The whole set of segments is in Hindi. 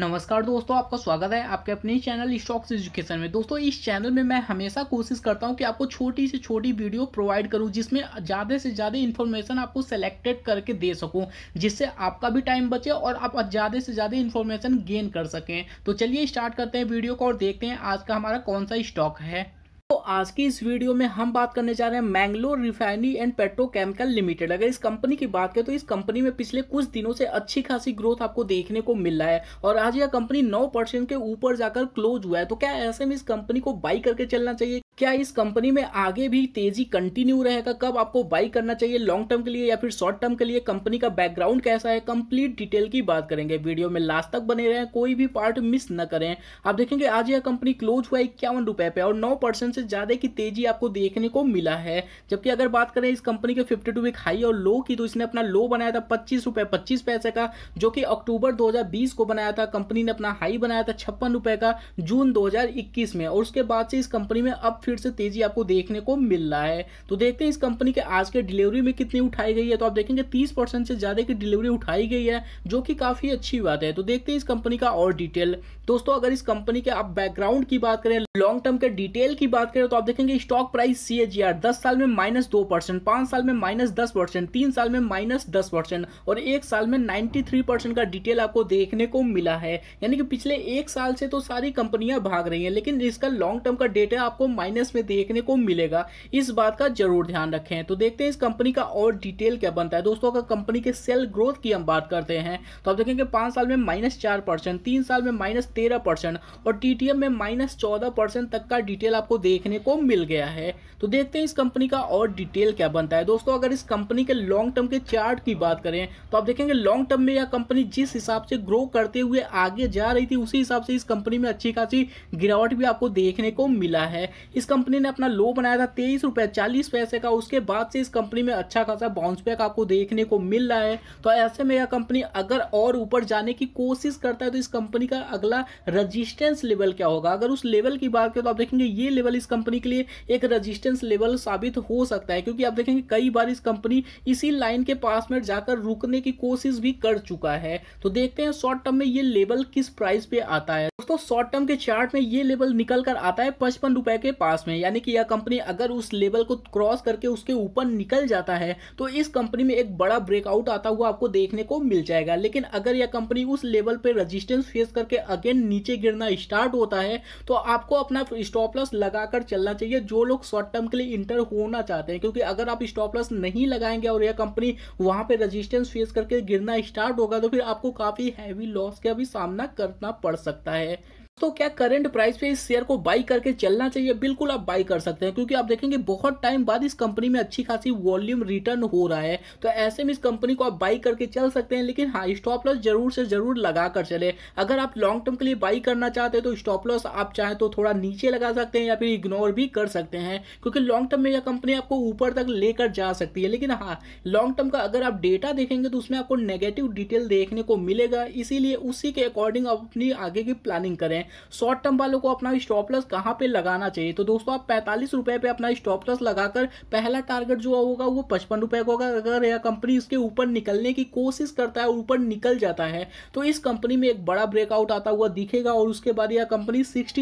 नमस्कार दोस्तों आपका स्वागत है आपके अपने चैनल स्टॉक्स एजुकेशन में दोस्तों इस चैनल में मैं हमेशा कोशिश करता हूं कि आपको छोटी से छोटी वीडियो प्रोवाइड करूं जिसमें ज़्यादा से ज़्यादा इन्फॉर्मेशन आपको सेलेक्टेड करके दे सकूं जिससे आपका भी टाइम बचे और आप ज़्यादा से ज़्यादा इन्फॉर्मेशन गेन कर सकें तो चलिए स्टार्ट करते हैं वीडियो को और देखते हैं आज का हमारा कौन सा स्टॉक है तो आज की इस वीडियो में हम बात करने जा रहे हैं Mangalore refinery and petrochemical limited अगर इस कंपनी की बात करें तो इस कंपनी में पिछले कुछ दिनों से अच्छी खासी ग्रोथ आपको देखने को मिल रहा है और आज यह कंपनी 9 परसेंट के ऊपर जाकर क्लोज हुआ है तो क्या ऐसे में इस कंपनी को बाई करके चलना चाहिए क्या इस कंपनी में आगे भी तेजी कंटिन्यू रहेगा कब आपको बाई करना चाहिए लॉन्ग टर्म के लिए या फिर शॉर्ट टर्म के लिए कंपनी का बैकग्राउंड कैसा है कंप्लीट डिटेल की बात करेंगे वीडियो में लास्ट तक बने रहें कोई भी पार्ट मिस न करें आप देखेंगे आज यह कंपनी क्लोज हुआ इक्यावन रुपए पे और नौ परसेंट से सबसे ज़्यादा की तेजी आपको देखने को मिला है जबकि अगर बात करें इस कंपनी के फिफ्टी टू वीक हाई और लो की तो इसने अपना लो बनाया था पच्चीस रुपये पच्चीस पैसे का जो कि अक्टूबर 2020 को बनाया था कंपनी ने अपना हाई बनाया था छप्पन रुपये का जून 2021 में और उसके बाद से इस कंपनी में अब फिर से तेजी आपको देखने को मिल रहा है तो देखते हैं इस कंपनी के आज के डिलीवरी में कितनी उठाई गई है तो आप देखेंगे तीस परसेंट से ज़्यादा की डिलीवरी उठाई गई है जो कि काफ़ी अच्छी बात है तो देखते हैं इस कंपनी का और डिटेल दोस्तों अगर इस कंपनी के आप बैकग्राउंड की बात करें लॉन्ग टर्म के डिटेल की बात बात करें तो आप देखेंगे stock price C H G R दस साल में माइनस दो परसेंट पांच साल में माइनस दस परसेंट तीन साल में माइनस दस परसेंट और एक साल में नाइन्टी थ्री परसेंट का डिटेल आपको देखने को मिला है यानी कि पिछले एक साल से तो सारी कंपनियां भाग रही हैं लेकिन इसका लॉन्ग टर्म का डेटा आपको माइनस में देखने को मिलेगा इस बात का जरूर ध्यान रखें तो देखते हैं इस कंपनी का और डिटेल क्या बनता है दोस्तों अगर कंपनी के सेल ग्रोथ की हम बात करते हैं तो आप देखेंगे पांच साल में माइनस चार परसेंट तीन साल में माइनस तेरह परसेंट और टी में माइनस चौदह परसेंट तक का डिटेल आपको देख देखने को मिल गया है तो देखते हैं इस कंपनी का और डिटेल क्या बनता है दोस्तों अगर इस कंपनी के लॉन्ग टर्म के चार्ट की बात करें तो आप देखेंगे लॉन्ग टर्म में यह कंपनी जिस हिसाब से ग्रो करते हुए आगे जा रही थी उसी हिसाब से इस कंपनी में अच्छी खासी गिरावट भी आपको देखने को मिला है इस कंपनी ने अपना लो बनाया था तेईस रुपए चालीस पैसे का उसके बाद से इस कंपनी में अच्छा खासा बाउंस बैक आपको देखने को मिल रहा है तो ऐसे में यह कंपनी अगर और ऊपर जाने की कोशिश करता है तो इस कंपनी का अगला रजिस्टेंस लेवल क्या होगा अगर उस लेवल की बात करें तो आप देखेंगे ये लेवल इस कंपनी के लिए एक रजिस्टेंस लेवल साबित हो सकता है क्योंकि आप देखेंगे कई बार इस कंपनी इसी लाइन के पास में जाकर रुकने की कोशिश भी कर चुका है तो देखते हैं शॉर्ट टर्म में ये लेवल किस प्राइस पे आता है दोस्तों शॉर्ट टर्म के चार्ट में ये लेवल निकल कर आता है पचपन रुपए के पास में यानी कि यह कंपनी अगर उस लेवल को क्रॉस करके उसके ऊपर निकल जाता है तो इस कंपनी में एक बड़ा ब्रेकआउट आता हुआ आपको देखने को मिल जाएगा लेकिन अगर यह कंपनी उस लेवल पर रजिस्टेंस फेस करके अगेन नीचे गिरना स्टार्ट होता है तो आपको अपना स्टॉप लॉस लगाकर चलना चाहिए जो लोग शॉर्ट टर्म के लिए इंटर होना चाहते हैं क्योंकि अगर आप स्टॉप लॉस नहीं लगाएंगे और यह कंपनी वहां पर रजिस्टेंस फेस करके गिरना स्टार्ट होगा तो फिर आपको काफी हैवी लॉस का भी सामना करना पड़ सकता है it तो क्या करंट प्राइस पे इस शेयर को बाई करके चलना चाहिए बिल्कुल आप बाई कर सकते हैं क्योंकि आप देखेंगे बहुत टाइम बाद इस कंपनी में अच्छी खासी वॉल्यूम रिटर्न हो रहा है तो ऐसे में इस कंपनी को आप बाई करके चल सकते हैं लेकिन हाँ स्टॉप लॉस जरूर से जरूर लगा कर चले अगर आप लॉन्ग टर्म के लिए बाई करना चाहते हैं तो स्टॉप लॉस आप चाहें तो थोड़ा नीचे लगा सकते हैं या फिर इग्नोर भी कर सकते हैं क्योंकि लॉन्ग टर्म में यह कंपनी आपको ऊपर तक लेकर जा सकती है लेकिन हाँ लॉन्ग टर्म का अगर आप डेटा देखेंगे तो उसमें आपको नेगेटिव डिटेल देखने को मिलेगा इसीलिए उसी के अकॉर्डिंग आप अपनी आगे की प्लानिंग करें हैं शॉर्ट टर्म वालों को अपना स्टॉप लॉस कहाँ पे लगाना चाहिए तो दोस्तों आप पैंतालीस रुपये पे अपना स्टॉप लॉस लगाकर पहला टारगेट जो होगा वो पचपन रुपये का होगा अगर यह कंपनी इसके ऊपर निकलने की कोशिश करता है ऊपर निकल जाता है तो इस कंपनी में एक बड़ा ब्रेकआउट आता हुआ दिखेगा और उसके बाद यह कंपनी सिक्सटी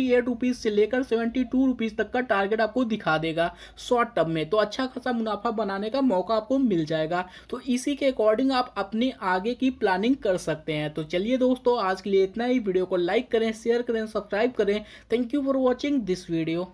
से लेकर सेवेंटी टू रुपीज़ तक का टारगेट आपको दिखा देगा शॉर्ट टर्म में तो अच्छा खासा मुनाफा बनाने का मौका आपको मिल जाएगा तो इसी के अकॉर्डिंग आप अपने आगे की प्लानिंग कर सकते हैं तो चलिए दोस्तों आज के लिए इतना ही वीडियो को लाइक करें शेयर करें करें सब्सक्राइब करें thank you for watching this video